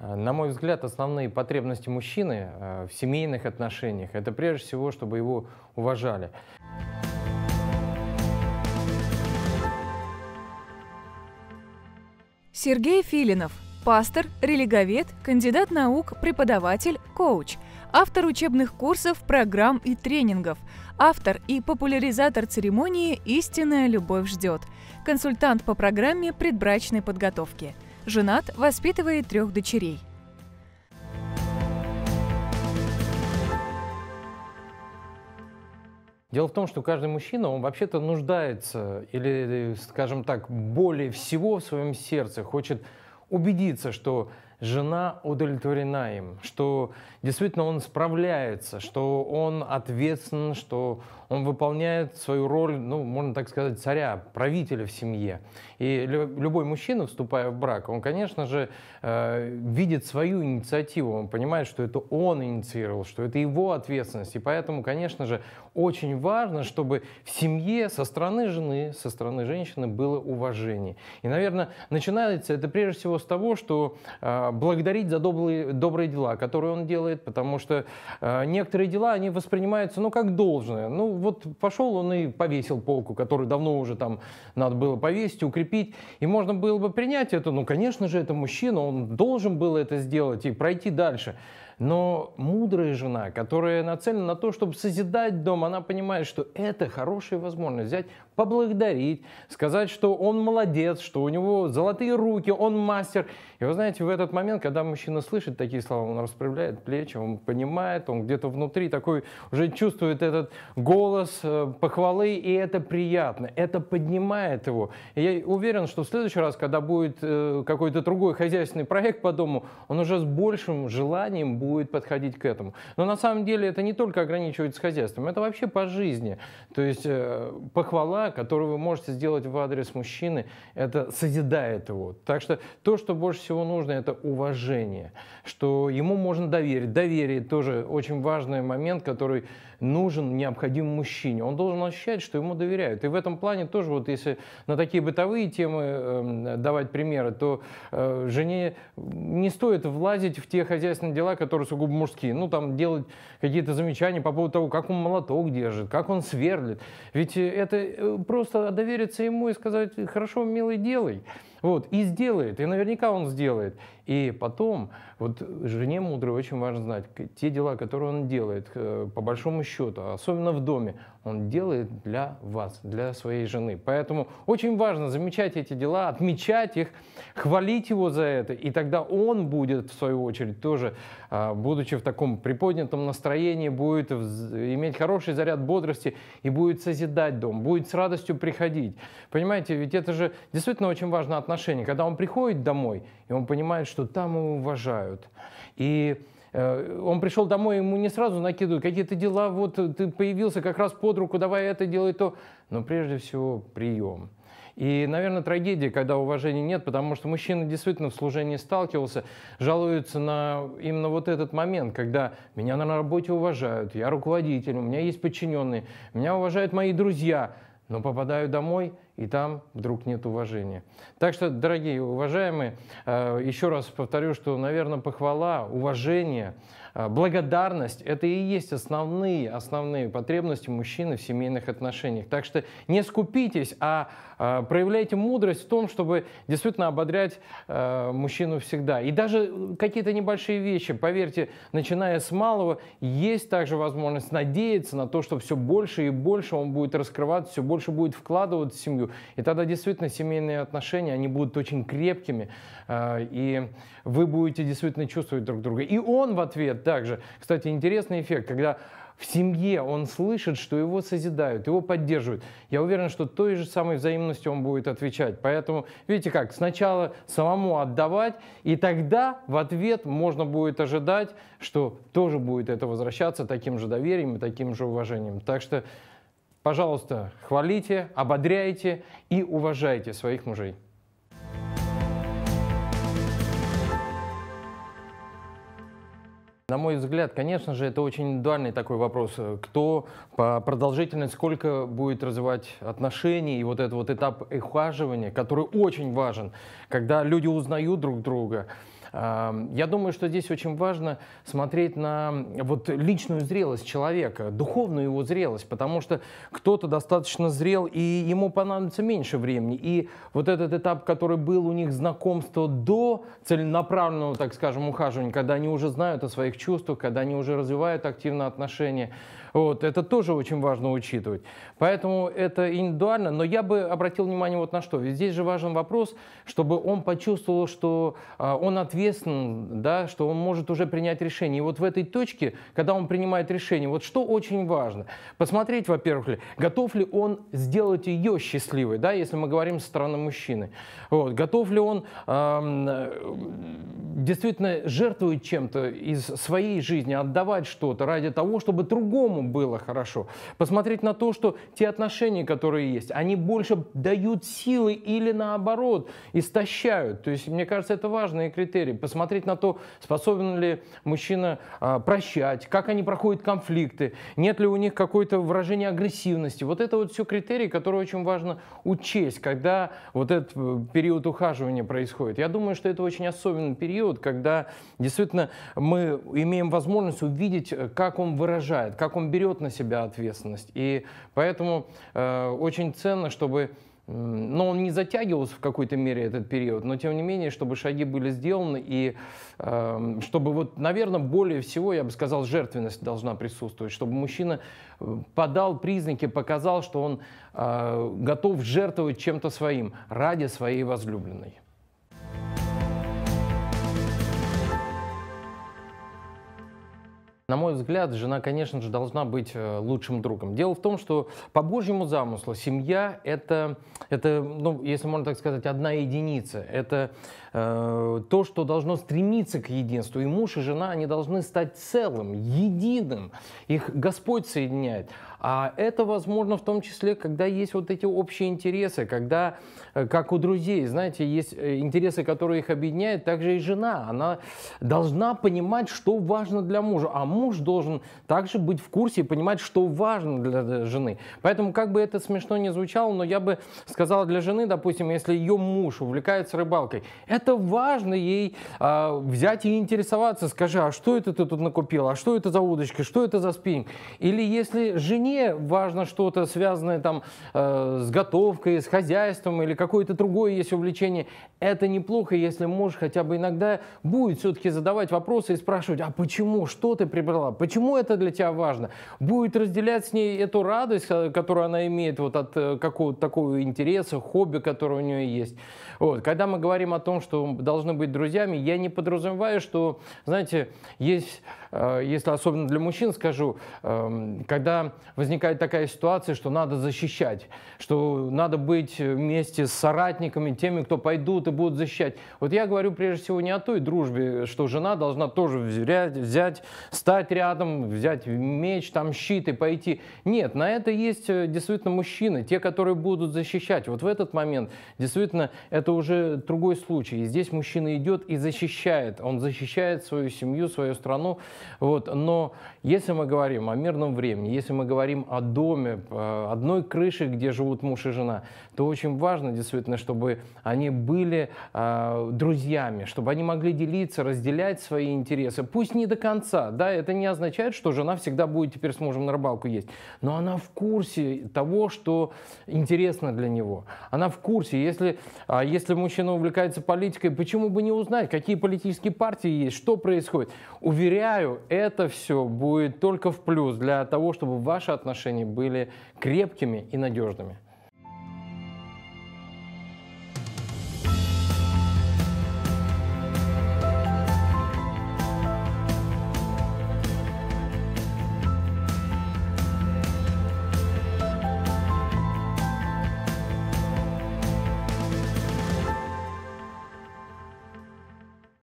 Э, на мой взгляд, основные потребности мужчины э, в семейных отношениях – это прежде всего, чтобы его уважали. Сергей Филинов – пастор, религовед, кандидат наук, преподаватель, коуч, автор учебных курсов, программ и тренингов, автор и популяризатор церемонии «Истинная любовь ждет», консультант по программе предбрачной подготовки – женат, воспитывает трех дочерей. Дело в том, что каждый мужчина, он вообще-то нуждается, или, э, скажем так, более всего в своем сердце, хочет убедиться, что жена удовлетворена им, что действительно он справляется, что он ответственен, что он выполняет свою роль, ну, можно так сказать, царя, правителя в семье. И любой мужчина, вступая в брак, он, конечно же, э, видит свою инициативу, он понимает, что это он инициировал, что это его ответственность. И поэтому, конечно же, очень важно, чтобы в семье со стороны жены, со стороны женщины было уважение. И, наверное, начинается это прежде всего с того, что э, благодарить за добрые, добрые дела, которые он делает, потому что э, некоторые дела, они воспринимаются, ну, как должное. Ну, вот пошел он и повесил полку, которую давно уже там надо было повесить, укрепить, и можно было бы принять это, ну, конечно же, это мужчина, он должен был это сделать и пройти дальше. Но мудрая жена, которая нацелена на то, чтобы созидать дом, она понимает, что это хорошая возможность взять, поблагодарить, сказать, что он молодец, что у него золотые руки, он мастер. И вы знаете, в этот момент, когда мужчина слышит такие слова, он расправляет плечи, он понимает, он где-то внутри такой уже чувствует этот голос э, похвалы, и это приятно, это поднимает его. И я уверен, что в следующий раз, когда будет э, какой-то другой хозяйственный проект по дому, он уже с большим желанием будет будет подходить к этому. Но на самом деле это не только ограничивается хозяйством, это вообще по жизни. То есть э, похвала, которую вы можете сделать в адрес мужчины, это созидает его. Так что то, что больше всего нужно, это уважение, что ему можно доверить. Доверие тоже очень важный момент, который нужен необходим мужчине. Он должен ощущать, что ему доверяют. И в этом плане тоже, вот если на такие бытовые темы эм, давать примеры, то э, жене не стоит влазить в те хозяйственные дела, которые сугубо мужские. Ну, там делать какие-то замечания по поводу того, как он молоток держит, как он сверлит. Ведь это э, просто довериться ему и сказать, хорошо, милый, делай. Вот, и сделает, и наверняка он сделает. И потом, вот жене мудрой очень важно знать, те дела, которые он делает, э, по большому счету, особенно в доме, он делает для вас, для своей жены. Поэтому очень важно замечать эти дела, отмечать их, хвалить его за это, и тогда он будет, в свою очередь, тоже, а, будучи в таком приподнятом настроении, будет иметь хороший заряд бодрости и будет созидать дом, будет с радостью приходить. Понимаете, ведь это же действительно очень важное отношение, когда он приходит домой, и он понимает, что там его уважают. И Э, он пришел домой, ему не сразу накидывают, какие-то дела, вот э, ты появился как раз под руку, давай это делай то. Но прежде всего прием. И, наверное, трагедия, когда уважения нет, потому что мужчина действительно в служении сталкивался, жалуется на именно вот этот момент, когда меня на работе уважают, я руководитель, у меня есть подчиненные, меня уважают мои друзья – но попадаю домой, и там вдруг нет уважения. Так что, дорогие уважаемые, э, еще раз повторю, что, наверное, похвала, уважение, э, благодарность – это и есть основные, основные потребности мужчины в семейных отношениях. Так что не скупитесь, а э, проявляйте мудрость в том, чтобы действительно ободрять мужчину всегда. И даже какие-то небольшие вещи, поверьте, начиная с малого, есть также возможность надеяться на то, что все больше и больше он будет раскрывать, все больше больше будет вкладывать в семью. И тогда действительно семейные отношения, они будут очень крепкими, э, и вы будете действительно чувствовать друг друга. И он в ответ также. Кстати, интересный эффект, когда в семье он слышит, что его созидают, его поддерживают. Я уверен, что той же самой взаимностью он будет отвечать. Поэтому, видите как, сначала самому отдавать, и тогда в ответ можно будет ожидать, что тоже будет это возвращаться таким же доверием и таким же уважением. Так что Пожалуйста, хвалите, ободряйте и уважайте своих мужей. На мой взгляд, конечно же, это очень индивидуальный такой вопрос. Э, кто по продолжительности, сколько будет развивать отношения и вот этот вот этап ухаживания, который очень важен, когда люди узнают друг друга. Я думаю, что здесь очень важно смотреть на вот личную зрелость человека, духовную его зрелость, потому что кто-то достаточно зрел, и ему понадобится меньше времени. И вот этот этап, который был у них знакомство до целенаправленного, так скажем, ухаживания, когда они уже знают о своих чувствах, когда они уже развивают активно отношения, вот, это тоже очень важно учитывать. Поэтому это индивидуально. Но я бы обратил внимание вот на что. Ведь здесь же важен вопрос, чтобы он почувствовал, что а, он ответственен, да, что он может уже принять решение. И вот в этой точке, когда он принимает решение, вот что очень важно. Посмотреть, во-первых, ли готов ли он сделать ее счастливой, да, если мы говорим со стороны мужчины. Вот, готов ли он эм, действительно жертвовать чем-то из своей жизни, отдавать что-то ради того, чтобы другому кому было хорошо. Посмотреть на то, что те отношения, которые есть, они больше дают силы или наоборот истощают. То есть, мне кажется, это важные критерии. Посмотреть на то, способен ли мужчина а, прощать, как они проходят конфликты, нет ли у них какое-то выражение агрессивности. Вот это вот все критерии, которые очень важно учесть, когда вот этот э, период ухаживания происходит. Я думаю, что это очень особенный период, когда действительно мы имеем возможность увидеть, э, как он выражает, как он берет на себя ответственность. И поэтому э, очень ценно, чтобы но он не затягивался в какой-то мере этот период, но тем не менее, чтобы шаги были сделаны и э, чтобы вот, наверное, более всего, я бы сказал, жертвенность должна присутствовать, чтобы мужчина э, подал признаки, показал, что он э, готов жертвовать чем-то своим ради своей возлюбленной. На мой взгляд, жена, конечно же, должна быть э, лучшим другом. Дело в том, что по Божьему замыслу семья это, это ну, если можно так сказать, одна единица. Это э, то, что должно стремиться к единству. И муж, и жена, они должны стать целым, единым. Их Господь соединяет. А это возможно в том числе, когда есть вот эти общие интересы, когда, э, как у друзей, знаете, есть э, интересы, которые их объединяют, также и жена. Она должна понимать, что важно для мужа. А муж муж должен также быть в курсе и понимать, что важно для э, жены. Поэтому, как бы это смешно не звучало, но я бы сказал для жены, допустим, если ее муж увлекается рыбалкой, это важно ей э, взять и интересоваться. Скажи, а что это ты тут накупил? А что это за удочки, Что это за спиннинг? Или если жене важно что-то связанное там э, с готовкой, с хозяйством или какое-то другое есть увлечение, это неплохо, если муж хотя бы иногда будет все-таки задавать вопросы и спрашивать, а почему, что ты преподавал? брала. Почему это для тебя важно? Будет разделять с ней эту радость, э, которую она имеет вот от э, какого-то такого интереса, хобби, которое у нее есть. Вот. Когда мы говорим о том, что должны быть друзьями, я не подразумеваю, что, знаете, есть, э, если особенно для мужчин скажу, эм, когда возникает такая ситуация, что надо защищать, что надо быть вместе с соратниками, теми, кто пойдут и будут защищать. Вот я говорю прежде всего не о той дружбе, что жена должна тоже взять, взять стать встать рядом, взять меч, там щит и пойти. Нет, на это есть э, действительно мужчины, те, которые будут защищать. Вот в этот момент действительно это уже другой случай. И здесь мужчина идет и защищает. Он защищает свою семью, свою страну. Вот. Но если мы говорим о мирном времени, если мы говорим о доме, э, одной крыши, где живут муж и жена, то очень важно действительно, чтобы они были э, друзьями, чтобы они могли делиться, разделять свои интересы. Пусть не до конца, да, это это не означает, что жена всегда будет теперь с мужем на рыбалку есть. Но она в курсе того, что интересно для него. Она в курсе, если, а, если мужчина увлекается политикой, почему бы не узнать, какие политические партии есть, что происходит. Уверяю, это все будет только в плюс для того, чтобы ваши отношения были крепкими и надежными.